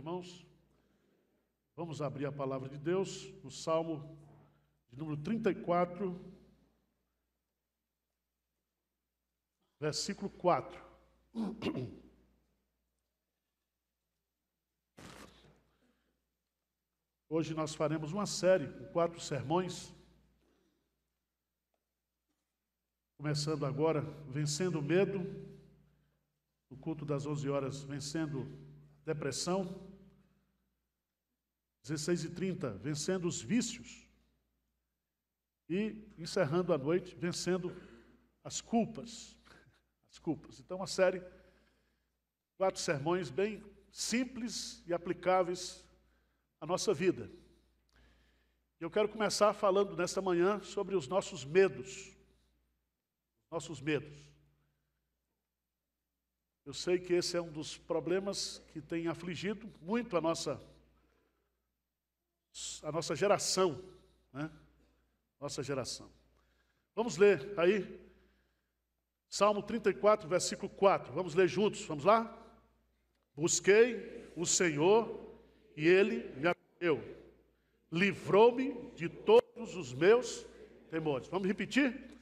irmãos, vamos abrir a palavra de Deus no Salmo de número 34, versículo 4. Hoje nós faremos uma série com quatro sermões, começando agora, vencendo o medo no culto das 11 horas, vencendo depressão. 16 e 30, vencendo os vícios. E encerrando a noite, vencendo as culpas. As culpas. Então, uma série, quatro sermões bem simples e aplicáveis à nossa vida. Eu quero começar falando nesta manhã sobre os nossos medos. Nossos medos. Eu sei que esse é um dos problemas que tem afligido muito a nossa a nossa geração, né? Nossa geração. Vamos ler tá aí, Salmo 34, versículo 4. Vamos ler juntos, vamos lá? Busquei o Senhor e ele me acolheu. Livrou-me de todos os meus temores. Vamos repetir?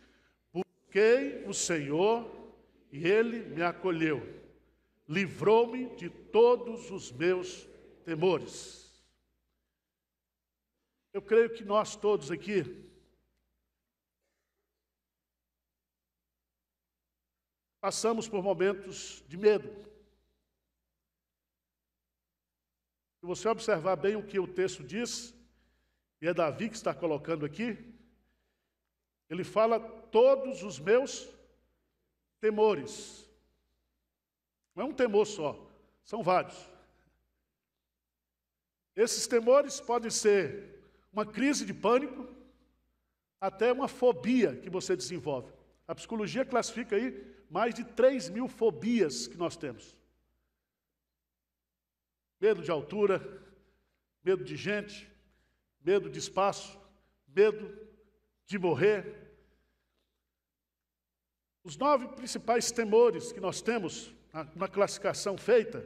Busquei o Senhor e ele me acolheu. Livrou-me de todos os meus temores. Eu creio que nós todos aqui passamos por momentos de medo. Se você observar bem o que o texto diz, e é Davi que está colocando aqui, ele fala todos os meus temores. Não é um temor só, são vários. Esses temores podem ser uma crise de pânico, até uma fobia que você desenvolve. A psicologia classifica aí mais de 3 mil fobias que nós temos: medo de altura, medo de gente, medo de espaço, medo de morrer. Os nove principais temores que nós temos na classificação feita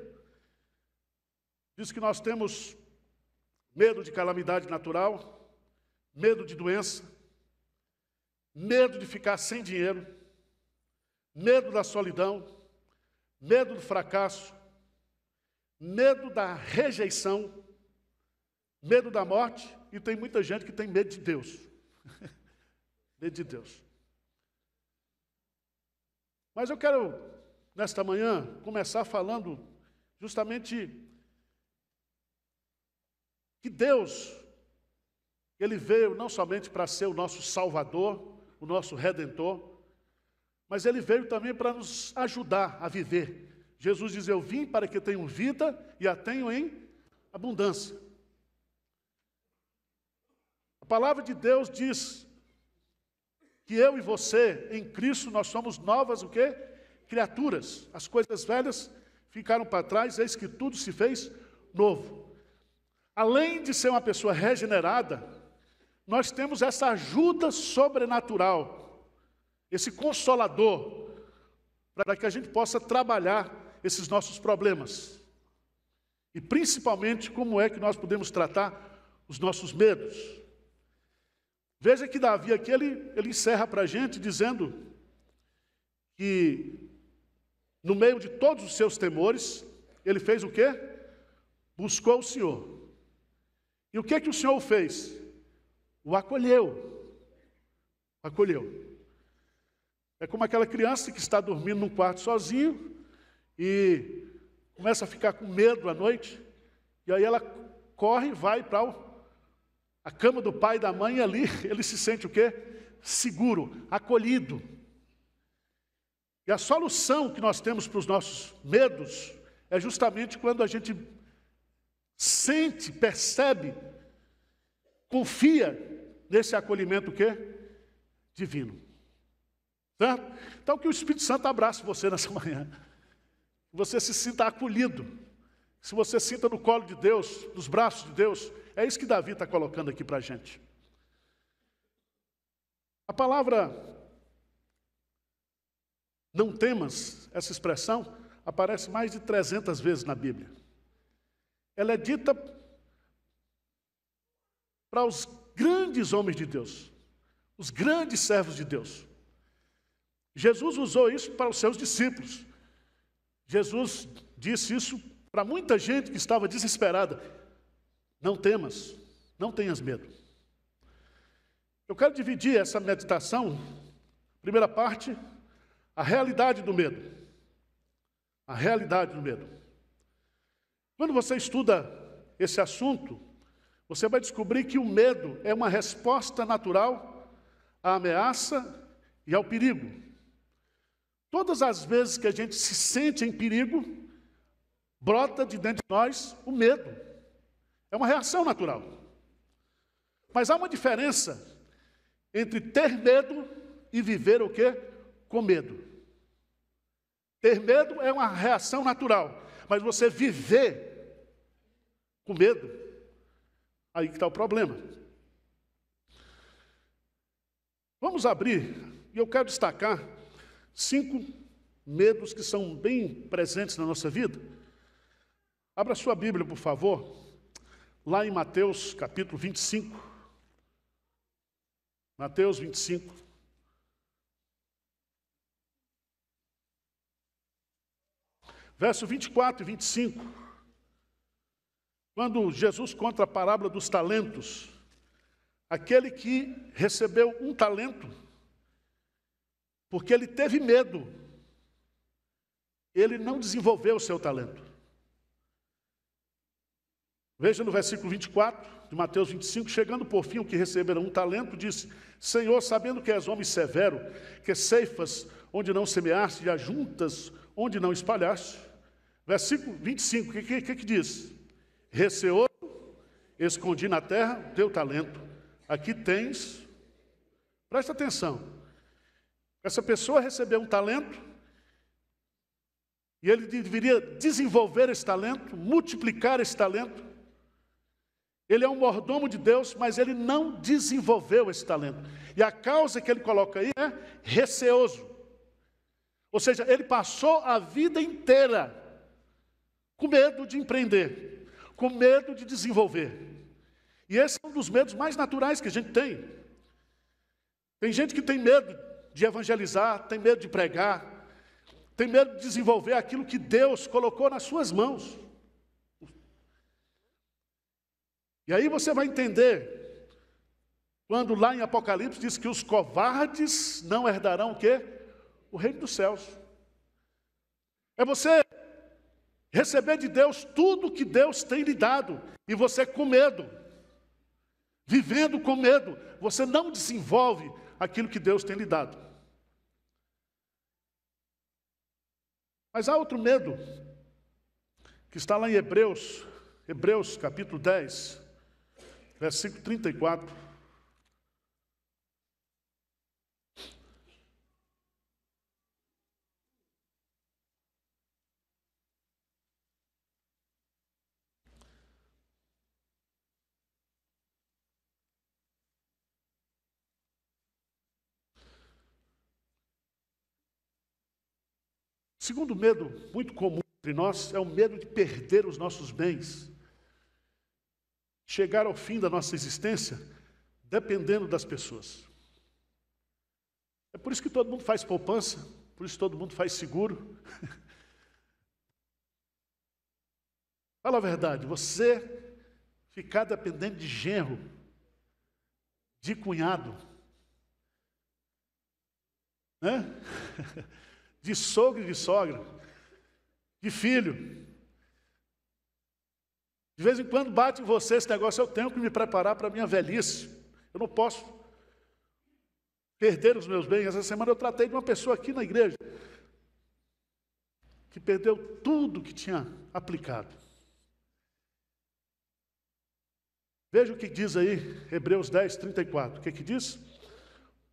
diz que nós temos medo de calamidade natural, medo de doença, medo de ficar sem dinheiro, medo da solidão, medo do fracasso, medo da rejeição, medo da morte, e tem muita gente que tem medo de Deus. medo de Deus. Mas eu quero, nesta manhã, começar falando justamente que Deus, Ele veio não somente para ser o nosso Salvador, o nosso Redentor, mas Ele veio também para nos ajudar a viver. Jesus diz: Eu vim para que tenham vida e a tenham em abundância. A palavra de Deus diz que eu e você, em Cristo, nós somos novas o quê? Criaturas. As coisas velhas ficaram para trás, eis que tudo se fez novo além de ser uma pessoa regenerada, nós temos essa ajuda sobrenatural, esse consolador, para que a gente possa trabalhar esses nossos problemas. E principalmente, como é que nós podemos tratar os nossos medos. Veja que Davi aqui, ele, ele encerra para a gente dizendo que, no meio de todos os seus temores, ele fez o quê? Buscou o Senhor. E o que, é que o Senhor fez? O acolheu. Acolheu. É como aquela criança que está dormindo num quarto sozinho e começa a ficar com medo à noite, e aí ela corre e vai para a cama do pai e da mãe e ali, ele se sente o quê? Seguro, acolhido. E a solução que nós temos para os nossos medos é justamente quando a gente sente, percebe, confia nesse acolhimento que divino. Certo? Então que o Espírito Santo abrace você nessa manhã. Você se sinta acolhido. Se você sinta no colo de Deus, nos braços de Deus, é isso que Davi está colocando aqui para a gente. A palavra não temas, essa expressão, aparece mais de 300 vezes na Bíblia ela é dita para os grandes homens de Deus, os grandes servos de Deus. Jesus usou isso para os seus discípulos. Jesus disse isso para muita gente que estava desesperada. Não temas, não tenhas medo. Eu quero dividir essa meditação, primeira parte, a realidade do medo. A realidade do medo. Quando você estuda esse assunto, você vai descobrir que o medo é uma resposta natural à ameaça e ao perigo. Todas as vezes que a gente se sente em perigo, brota de dentro de nós o medo. É uma reação natural. Mas há uma diferença entre ter medo e viver o quê? Com medo. Ter medo é uma reação natural, mas você viver com medo. Aí que está o problema. Vamos abrir, e eu quero destacar cinco medos que são bem presentes na nossa vida. Abra sua Bíblia, por favor, lá em Mateus capítulo 25. Mateus 25. Verso 24 e 25. Quando Jesus conta a parábola dos talentos, aquele que recebeu um talento, porque ele teve medo, ele não desenvolveu o seu talento. Veja no versículo 24 de Mateus 25, chegando por fim o que receberam um talento, disse: Senhor, sabendo que és homem severo, que ceifas onde não semeaste e ajuntas onde não espalhaste. Versículo 25, o que, que, que diz? Receou, escondi na terra teu talento. Aqui tens. Presta atenção. Essa pessoa recebeu um talento e ele deveria desenvolver esse talento, multiplicar esse talento. Ele é um mordomo de Deus, mas ele não desenvolveu esse talento. E a causa que ele coloca aí é receoso. Ou seja, ele passou a vida inteira com medo de empreender com medo de desenvolver. E esse é um dos medos mais naturais que a gente tem. Tem gente que tem medo de evangelizar, tem medo de pregar, tem medo de desenvolver aquilo que Deus colocou nas suas mãos. E aí você vai entender quando lá em Apocalipse diz que os covardes não herdarão o quê? O reino dos céus. É você receber de Deus tudo que Deus tem lhe dado, e você com medo, vivendo com medo, você não desenvolve aquilo que Deus tem lhe dado. Mas há outro medo, que está lá em Hebreus, Hebreus capítulo 10, versículo 34. Segundo medo muito comum entre nós é o medo de perder os nossos bens. Chegar ao fim da nossa existência dependendo das pessoas. É por isso que todo mundo faz poupança, por isso todo mundo faz seguro. Fala a verdade, você ficar dependendo de genro, de cunhado, né? de sogro e de sogra, de filho. De vez em quando bate em você esse negócio, eu tenho que me preparar para a minha velhice. Eu não posso perder os meus bens. Essa semana eu tratei de uma pessoa aqui na igreja que perdeu tudo que tinha aplicado. Veja o que diz aí Hebreus 10, 34. O que, é que diz?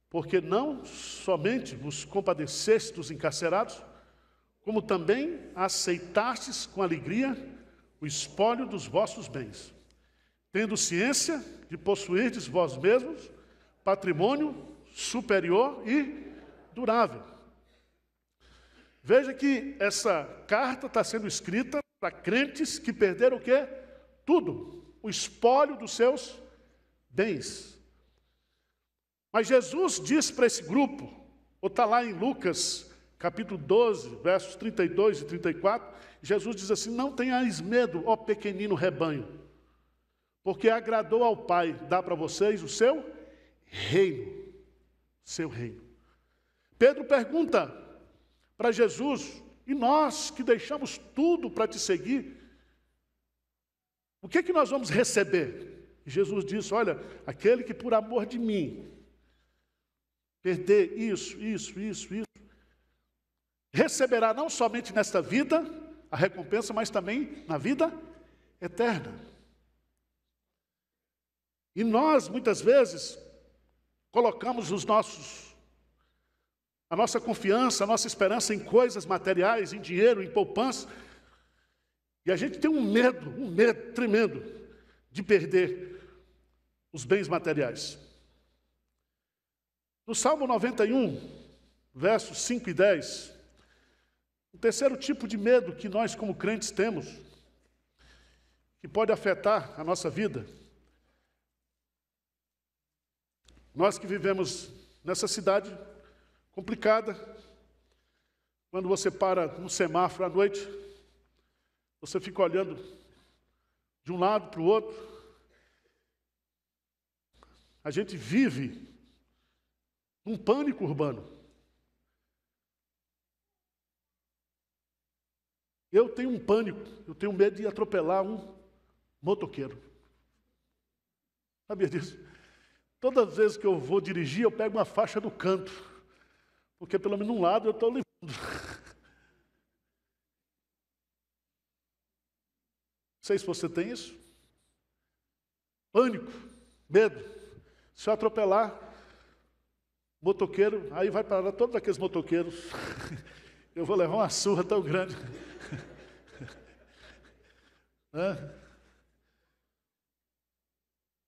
porque não somente vos compadeceste dos encarcerados, como também aceitastes com alegria o espólio dos vossos bens, tendo ciência de possuirdes vós mesmos patrimônio superior e durável. Veja que essa carta está sendo escrita para crentes que perderam o quê? Tudo, o espólio dos seus bens. Mas Jesus diz para esse grupo, ou está lá em Lucas, capítulo 12, versos 32 e 34, Jesus diz assim: Não tenhais medo, ó pequenino rebanho, porque agradou ao Pai dar para vocês o seu reino. Seu reino. Pedro pergunta para Jesus: E nós que deixamos tudo para te seguir, o que é que nós vamos receber? E Jesus diz: Olha, aquele que por amor de mim perder isso, isso, isso, isso, receberá não somente nesta vida a recompensa, mas também na vida eterna. E nós, muitas vezes, colocamos os nossos, a nossa confiança, a nossa esperança em coisas materiais, em dinheiro, em poupança, e a gente tem um medo, um medo tremendo de perder os bens materiais. No Salmo 91, versos 5 e 10, o terceiro tipo de medo que nós, como crentes, temos, que pode afetar a nossa vida, nós que vivemos nessa cidade complicada, quando você para no semáforo à noite, você fica olhando de um lado para o outro, a gente vive um pânico urbano. Eu tenho um pânico, eu tenho medo de atropelar um motoqueiro. Sabia disso? Todas as vezes que eu vou dirigir, eu pego uma faixa do canto, porque pelo menos um lado eu estou livrando. Não sei se você tem isso. Pânico, medo. Se eu atropelar, Motoqueiro, aí vai parar todos aqueles motoqueiros. Eu vou levar uma surra tão grande.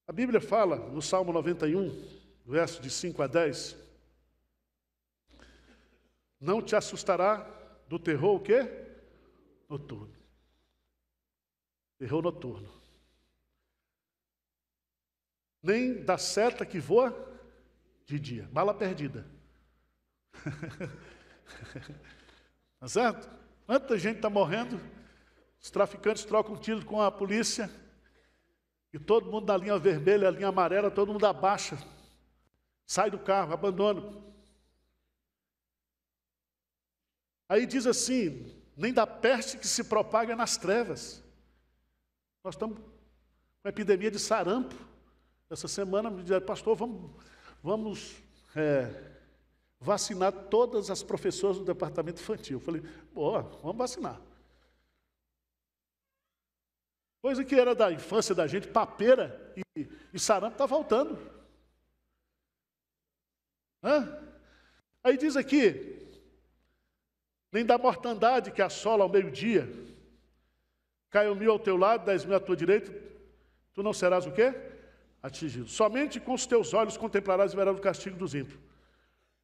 A Bíblia fala no Salmo 91, verso de 5 a 10: Não te assustará do terror o quê? Noturno. Terror noturno. Nem da seta que voa de dia. Bala perdida. tá certo? Quanta gente está morrendo, os traficantes trocam tiro com a polícia, e todo mundo da linha vermelha, linha amarela, todo mundo abaixa, sai do carro, abandona. Aí diz assim: nem da peste que se propaga nas trevas. Nós estamos com a epidemia de sarampo. Essa semana me disseram, pastor, vamos vamos é, vacinar todas as professoras do departamento infantil. Eu falei, boa, vamos vacinar. Coisa que era da infância da gente, papeira e, e sarampo está voltando. Hã? Aí diz aqui, nem da mortandade que assola ao meio-dia, caiu mil ao teu lado, dez mil à tua direita, tu não serás o quê? atingido. Somente com os teus olhos contemplarás e verás o castigo dos ímpios.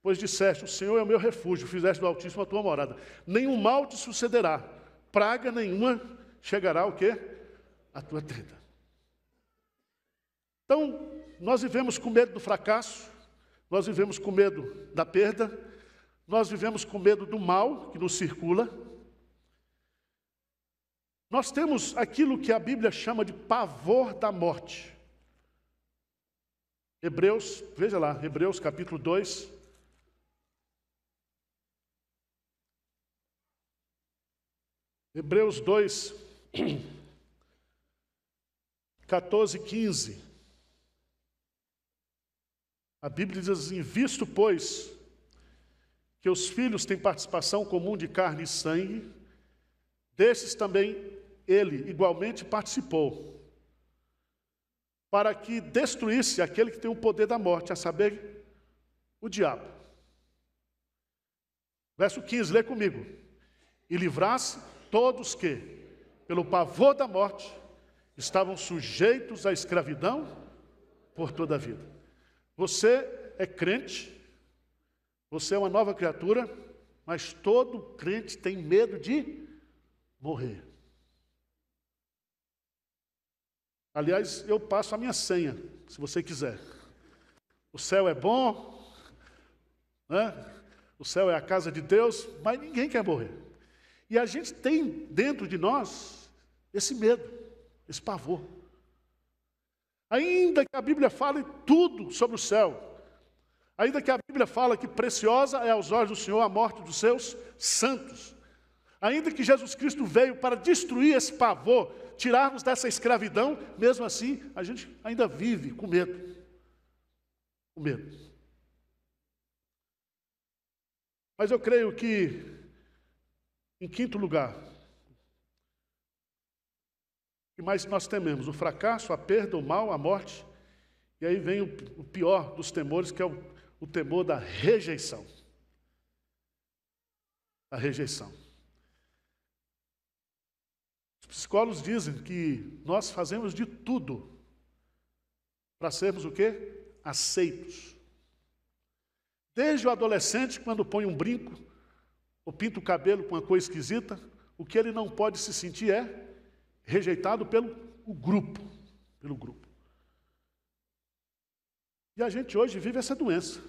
Pois disseste: O Senhor é o meu refúgio, fizeste do Altíssimo a tua morada. Nenhum mal te sucederá, praga nenhuma chegará o quê? A tua tenda. Então, nós vivemos com medo do fracasso, nós vivemos com medo da perda, nós vivemos com medo do mal que nos circula. Nós temos aquilo que a Bíblia chama de pavor da morte. Hebreus, veja lá, Hebreus capítulo 2. Hebreus 2, 14 e 15. A Bíblia diz assim: Visto, pois, que os filhos têm participação comum de carne e sangue, desses também ele igualmente participou para que destruísse aquele que tem o poder da morte, a saber, o diabo. Verso 15, lê comigo. E livrasse todos que, pelo pavor da morte, estavam sujeitos à escravidão por toda a vida. Você é crente, você é uma nova criatura, mas todo crente tem medo de morrer. Aliás, eu passo a minha senha, se você quiser. O céu é bom, né? o céu é a casa de Deus, mas ninguém quer morrer. E a gente tem dentro de nós esse medo, esse pavor. Ainda que a Bíblia fale tudo sobre o céu, ainda que a Bíblia fala que preciosa é aos olhos do Senhor a morte dos seus santos, ainda que Jesus Cristo veio para destruir esse pavor, Tirarmos dessa escravidão, mesmo assim, a gente ainda vive com medo. Com medo. Mas eu creio que, em quinto lugar, o que mais nós tememos? O fracasso, a perda, o mal, a morte. E aí vem o pior dos temores, que é o, o temor da rejeição. A rejeição psicólogos dizem que nós fazemos de tudo para sermos o quê? Aceitos. Desde o adolescente, quando põe um brinco ou pinta o cabelo com uma cor esquisita, o que ele não pode se sentir é rejeitado pelo o grupo, pelo grupo. E a gente hoje vive essa doença.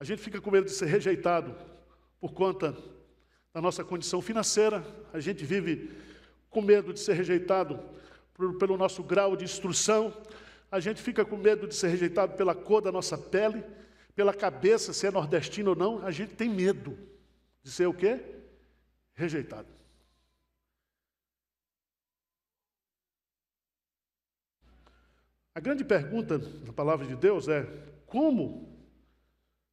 A gente fica com medo de ser rejeitado por conta da nossa condição financeira, a gente vive com medo de ser rejeitado por, pelo nosso grau de instrução, a gente fica com medo de ser rejeitado pela cor da nossa pele, pela cabeça, se é nordestino ou não, a gente tem medo de ser o quê? Rejeitado. A grande pergunta na palavra de Deus é como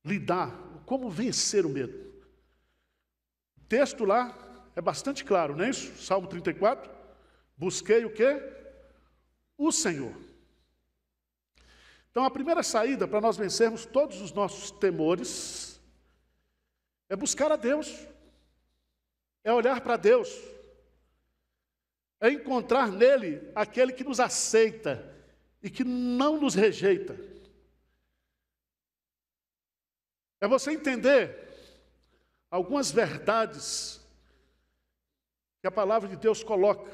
lidar, como vencer o medo? texto lá é bastante claro, não é isso? Salmo 34. Busquei o quê? O Senhor. Então, a primeira saída para nós vencermos todos os nossos temores é buscar a Deus, é olhar para Deus, é encontrar nele aquele que nos aceita e que não nos rejeita. É você entender algumas verdades que a palavra de Deus coloca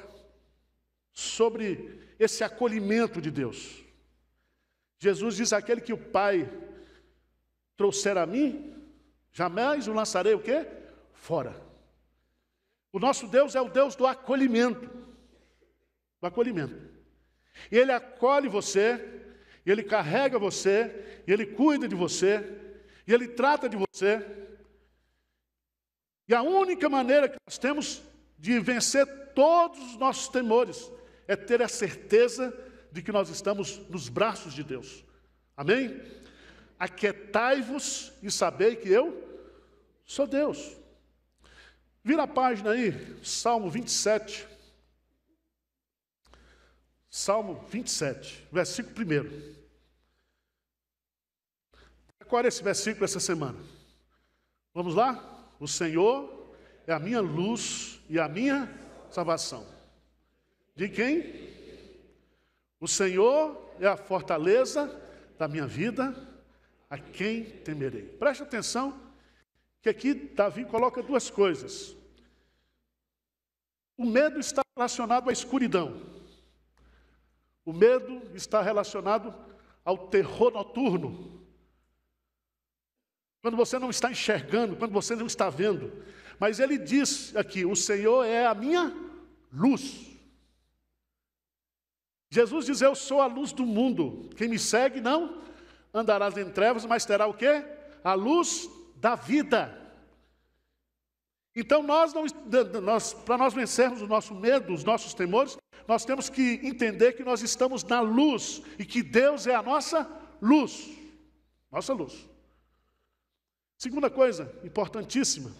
sobre esse acolhimento de Deus. Jesus diz: aquele que o Pai trouxer a mim, jamais o lançarei o quê? Fora. O nosso Deus é o Deus do acolhimento. Do acolhimento. Ele acolhe você, ele carrega você, ele cuida de você, ele trata de você. E a única maneira que nós temos de vencer todos os nossos temores é ter a certeza de que nós estamos nos braços de Deus. Amém? Aquietai-vos e sabei que eu sou Deus. Vira a página aí, Salmo 27. Salmo 27, versículo 1. é esse versículo essa semana. Vamos lá? O Senhor é a minha luz e a minha salvação. De quem? O Senhor é a fortaleza da minha vida, a quem temerei. Preste atenção que aqui Davi coloca duas coisas. O medo está relacionado à escuridão. O medo está relacionado ao terror noturno, quando você não está enxergando, quando você não está vendo. Mas ele diz aqui: O Senhor é a minha luz. Jesus diz: Eu sou a luz do mundo. Quem me segue não andará em trevas, mas terá o quê? A luz da vida. Então, nós, nós para nós vencermos o nosso medo, os nossos temores, nós temos que entender que nós estamos na luz e que Deus é a nossa luz. Nossa luz. Segunda coisa importantíssima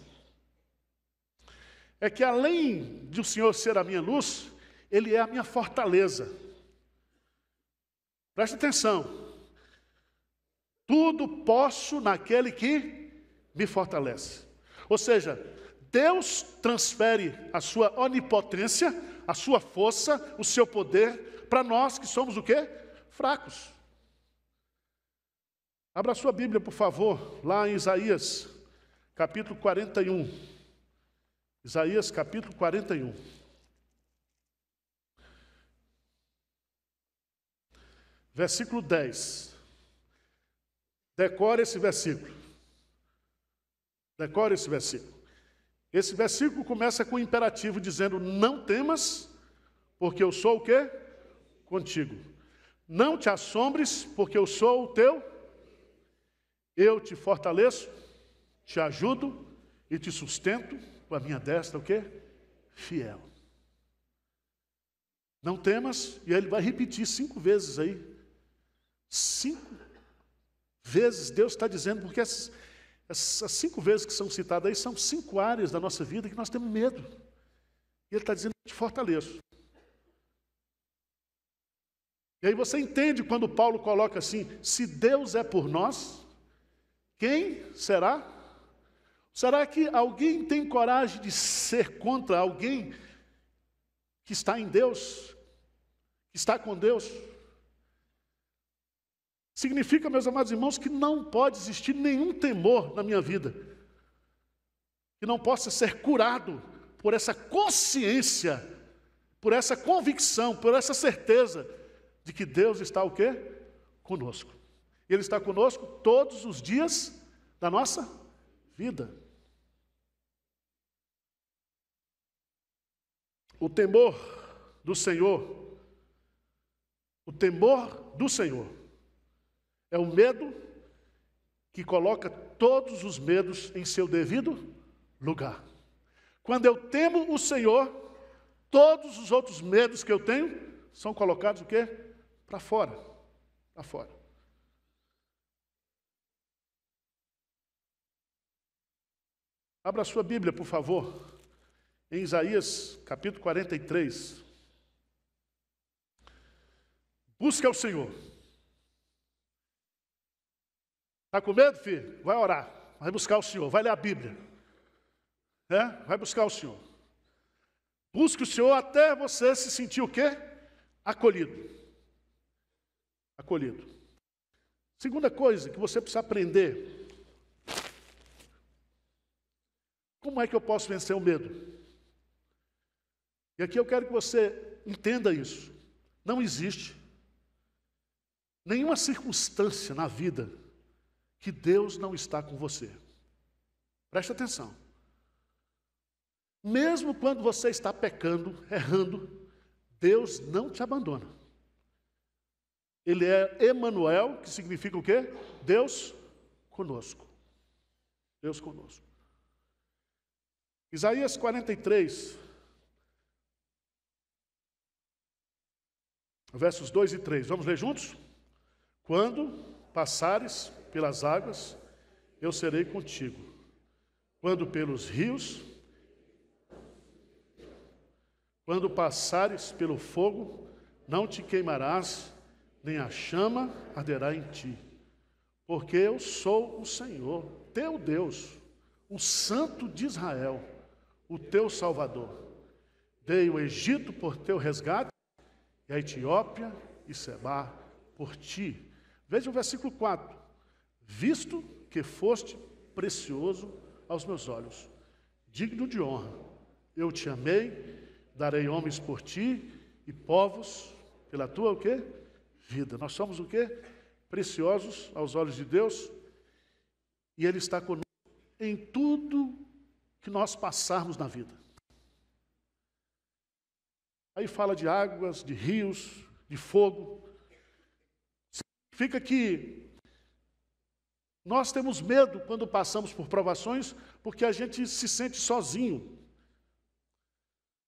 é que além de o Senhor ser a minha luz, Ele é a minha fortaleza. Preste atenção. Tudo posso naquele que me fortalece. Ou seja, Deus transfere a sua onipotência, a sua força, o seu poder para nós que somos o quê? Fracos. Abra sua Bíblia, por favor, lá em Isaías, capítulo 41. Isaías, capítulo 41. Versículo 10. Decore esse versículo. Decore esse versículo. Esse versículo começa com o imperativo dizendo: Não temas, porque eu sou o quê? Contigo. Não te assombres, porque eu sou o teu eu te fortaleço, te ajudo e te sustento com a minha destra, o quê? Fiel. Não temas, e ele vai repetir cinco vezes aí. Cinco vezes Deus está dizendo, porque essas, essas cinco vezes que são citadas aí são cinco áreas da nossa vida que nós temos medo. E ele está dizendo, te fortaleço. E aí você entende quando Paulo coloca assim: se Deus é por nós, quem será? Será que alguém tem coragem de ser contra alguém que está em Deus, que está com Deus? Significa, meus amados irmãos, que não pode existir nenhum temor na minha vida, que não possa ser curado por essa consciência, por essa convicção, por essa certeza de que Deus está o quê? Conosco. Ele está conosco todos os dias da nossa vida. O temor do Senhor, o temor do Senhor, é o medo que coloca todos os medos em seu devido lugar. Quando eu temo o Senhor, todos os outros medos que eu tenho são colocados o quê? Para fora. Para fora. Abra sua Bíblia, por favor, em Isaías capítulo 43. Busca o Senhor. Está com medo, filho? Vai orar, vai buscar o Senhor, vai ler a Bíblia. É? Vai buscar o Senhor. Busque o Senhor até você se sentir o quê? Acolhido. Acolhido. Segunda coisa que você precisa aprender Como é que eu posso vencer o medo? E aqui eu quero que você entenda isso. Não existe nenhuma circunstância na vida que Deus não está com você. Preste atenção. Mesmo quando você está pecando, errando, Deus não te abandona. Ele é Emanuel, que significa o quê? Deus conosco. Deus conosco. Isaías 43, versos 2 e 3. Vamos ler juntos? Quando passares pelas águas, eu serei contigo. Quando pelos rios, quando passares pelo fogo, não te queimarás, nem a chama arderá em ti. Porque eu sou o Senhor, teu Deus, o Santo de Israel o teu Salvador. Dei o Egito por teu resgate, e a Etiópia e Sebá por ti. Veja o versículo 4. Visto que foste precioso aos meus olhos, digno de honra, eu te amei, darei homens por ti e povos pela tua o quê? Vida. Nós somos o quê? Preciosos aos olhos de Deus, e ele está conosco em tudo que nós passarmos na vida. Aí fala de águas, de rios, de fogo. Significa que nós temos medo quando passamos por provações, porque a gente se sente sozinho.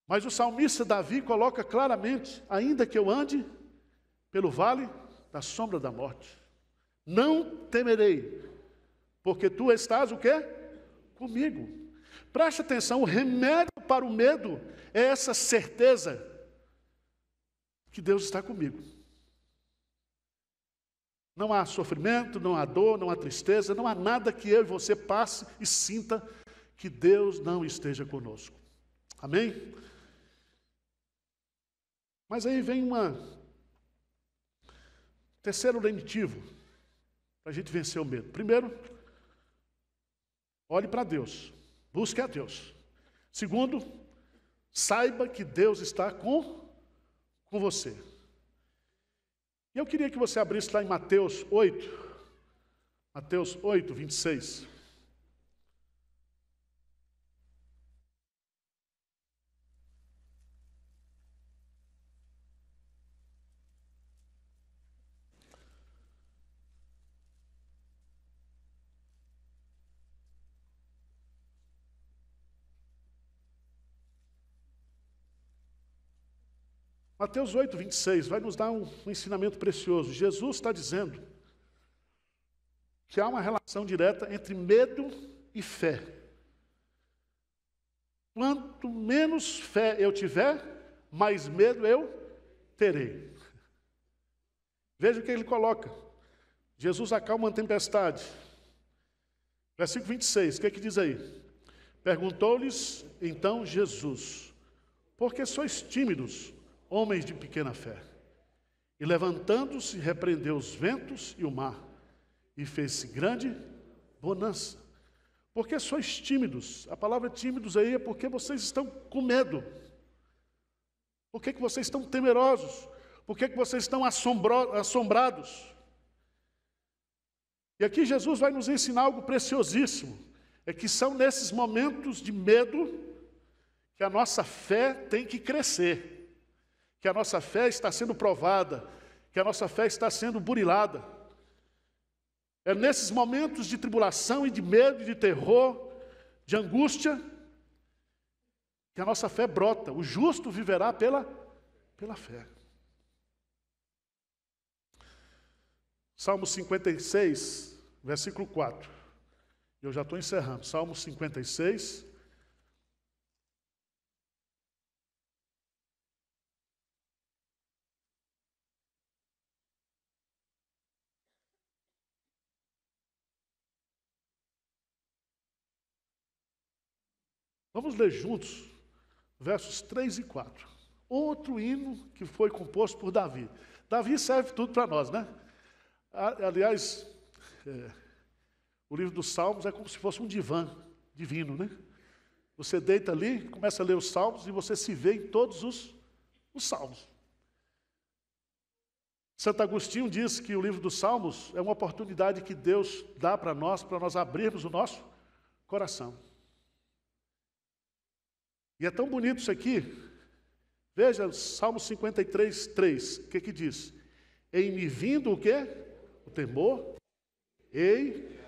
Mas o salmista Davi coloca claramente: ainda que eu ande pelo vale da sombra da morte, não temerei, porque tu estás o quê? Comigo. Preste atenção, o remédio para o medo é essa certeza que Deus está comigo. Não há sofrimento, não há dor, não há tristeza, não há nada que eu e você passe e sinta que Deus não esteja conosco. Amém? Mas aí vem uma terceiro lenitivo para a gente vencer o medo. Primeiro, olhe para Deus. Busque a Deus. Segundo, saiba que Deus está com, com você. E eu queria que você abrisse lá em Mateus 8, Mateus 8, 26. Mateus 8, 26 vai nos dar um, um ensinamento precioso. Jesus está dizendo que há uma relação direta entre medo e fé. Quanto menos fé eu tiver, mais medo eu terei. Veja o que ele coloca. Jesus acalma a tempestade. Versículo 26, o que é que diz aí? Perguntou-lhes então Jesus: Por que sois tímidos? homens de pequena fé. E levantando-se, repreendeu os ventos e o mar, e fez-se grande bonança. Porque sois tímidos. A palavra tímidos aí é porque vocês estão com medo. Por que, que vocês estão temerosos? Por que, que vocês estão assombro, assombrados? E aqui Jesus vai nos ensinar algo preciosíssimo: é que são nesses momentos de medo que a nossa fé tem que crescer que a nossa fé está sendo provada, que a nossa fé está sendo burilada. É nesses momentos de tribulação e de medo, de terror, de angústia, que a nossa fé brota. O justo viverá pela, pela fé. Salmo 56, versículo 4. Eu já estou encerrando. Salmo 56, Vamos ler juntos versos 3 e 4. Outro hino que foi composto por Davi. Davi serve tudo para nós, né? Aliás, é, o livro dos Salmos é como se fosse um divã divino, né? Você deita ali, começa a ler os Salmos e você se vê em todos os, os Salmos. Santo Agostinho diz que o livro dos Salmos é uma oportunidade que Deus dá para nós, para nós abrirmos o nosso coração. E é tão bonito isso aqui. Veja, Salmo 53, 3, o que que diz? Em me vindo o quê? O temor. Ei,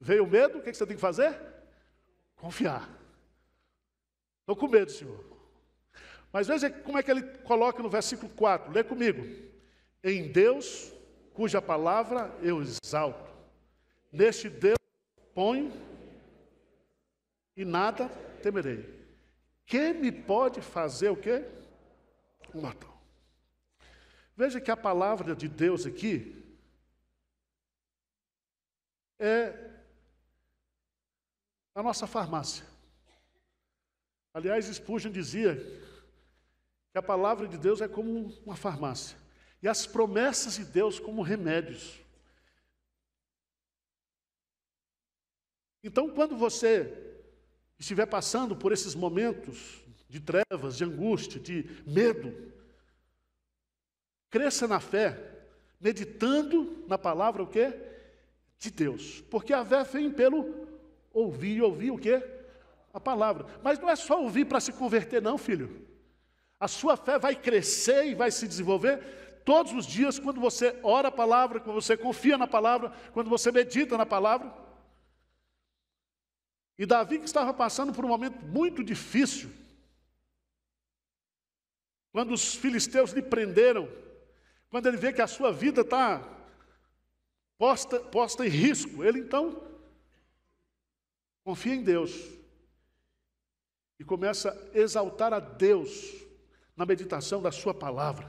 veio o medo, o que, que você tem que fazer? Confiar. Estou com medo, Senhor. Mas veja como é que ele coloca no versículo 4, lê comigo. Em Deus, cuja palavra eu exalto, neste Deus ponho e nada temerei. Quem me pode fazer o quê? Um ladrão. Veja que a palavra de Deus aqui é a nossa farmácia. Aliás, Spurgeon dizia que a palavra de Deus é como uma farmácia e as promessas de Deus como remédios. Então, quando você estiver passando por esses momentos de trevas, de angústia, de medo, cresça na fé, meditando na palavra o quê? De Deus. Porque a fé vem pelo ouvir, e ouvir o quê? A palavra. Mas não é só ouvir para se converter, não, filho. A sua fé vai crescer e vai se desenvolver todos os dias quando você ora a palavra, quando você confia na palavra, quando você medita na palavra. E Davi, que estava passando por um momento muito difícil, quando os filisteus lhe prenderam, quando ele vê que a sua vida está posta, posta em risco, ele então confia em Deus e começa a exaltar a Deus na meditação da sua palavra.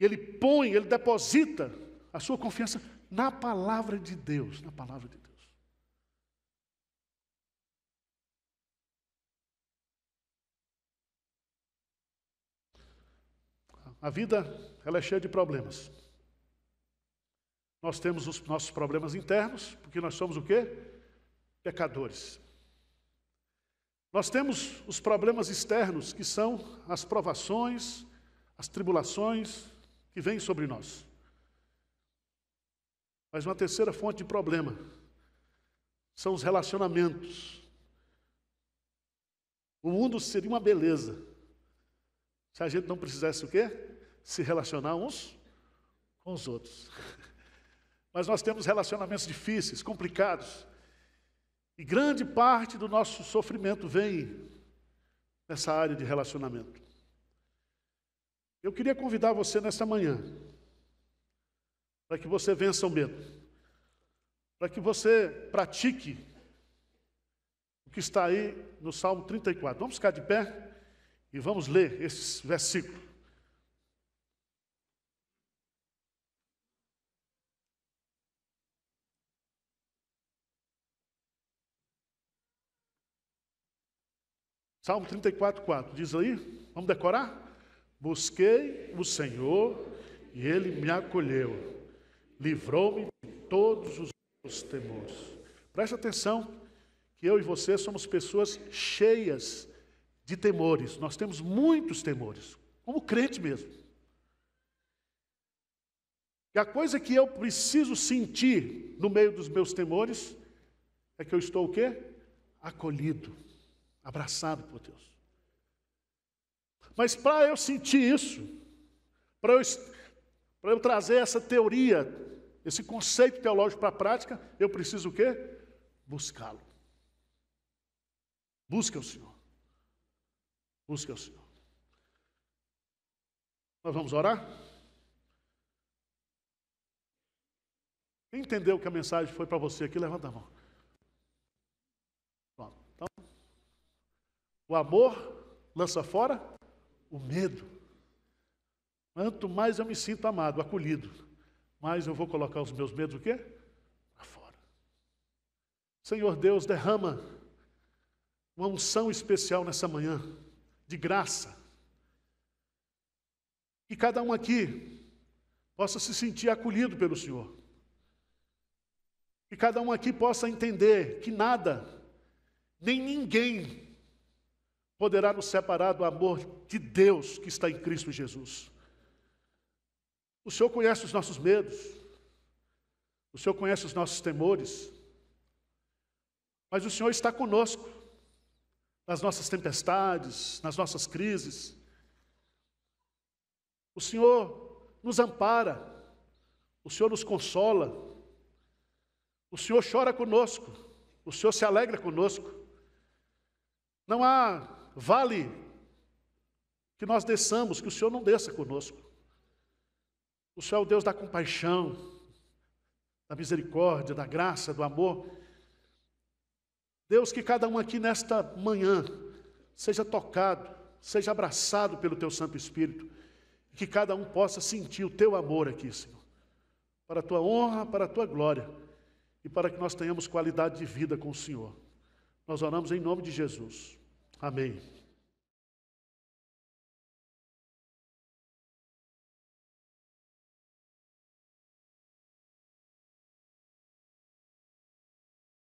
Ele põe, ele deposita a sua confiança na palavra de Deus, na palavra de Deus. A vida, ela é cheia de problemas. Nós temos os nossos problemas internos, porque nós somos o quê? Pecadores. Nós temos os problemas externos, que são as provações, as tribulações que vêm sobre nós. Mas uma terceira fonte de problema são os relacionamentos. O mundo seria uma beleza se a gente não precisasse o quê? Se relacionar uns com os outros. Mas nós temos relacionamentos difíceis, complicados. E grande parte do nosso sofrimento vem nessa área de relacionamento. Eu queria convidar você nesta manhã, para que você vença o medo, para que você pratique o que está aí no Salmo 34. Vamos ficar de pé? E vamos ler esse versículo. Salmo 34, 4 diz aí, vamos decorar? Busquei o Senhor e ele me acolheu, livrou-me de todos os meus temores. Preste atenção que eu e você somos pessoas cheias de temores. Nós temos muitos temores, como crente mesmo. E a coisa que eu preciso sentir no meio dos meus temores é que eu estou o quê? Acolhido, abraçado por Deus. Mas para eu sentir isso, para eu, para eu trazer essa teoria, esse conceito teológico para a prática, eu preciso o quê? Buscá-lo. Busca o Senhor. Busque ao Senhor. Nós vamos orar? Quem entendeu que a mensagem foi para você aqui, levanta a mão. Pronto. Então, o amor lança fora o medo. Quanto mais eu me sinto amado, acolhido, mais eu vou colocar os meus medos o quê? Para fora. Senhor Deus, derrama uma unção especial nessa manhã de graça. Que cada um aqui possa se sentir acolhido pelo Senhor. Que cada um aqui possa entender que nada, nem ninguém, poderá nos separar do amor de Deus que está em Cristo Jesus. O Senhor conhece os nossos medos, o Senhor conhece os nossos temores, mas o Senhor está conosco nas nossas tempestades, nas nossas crises. O Senhor nos ampara, o Senhor nos consola, o Senhor chora conosco, o Senhor se alegra conosco. Não há vale que nós desçamos, que o Senhor não desça conosco. O Senhor é o Deus da compaixão, da misericórdia, da graça, do amor. Deus, que cada um aqui nesta manhã seja tocado, seja abraçado pelo Teu Santo Espírito, que cada um possa sentir o Teu amor aqui, Senhor, para a Tua honra, para a Tua glória e para que nós tenhamos qualidade de vida com o Senhor. Nós oramos em nome de Jesus. Amém.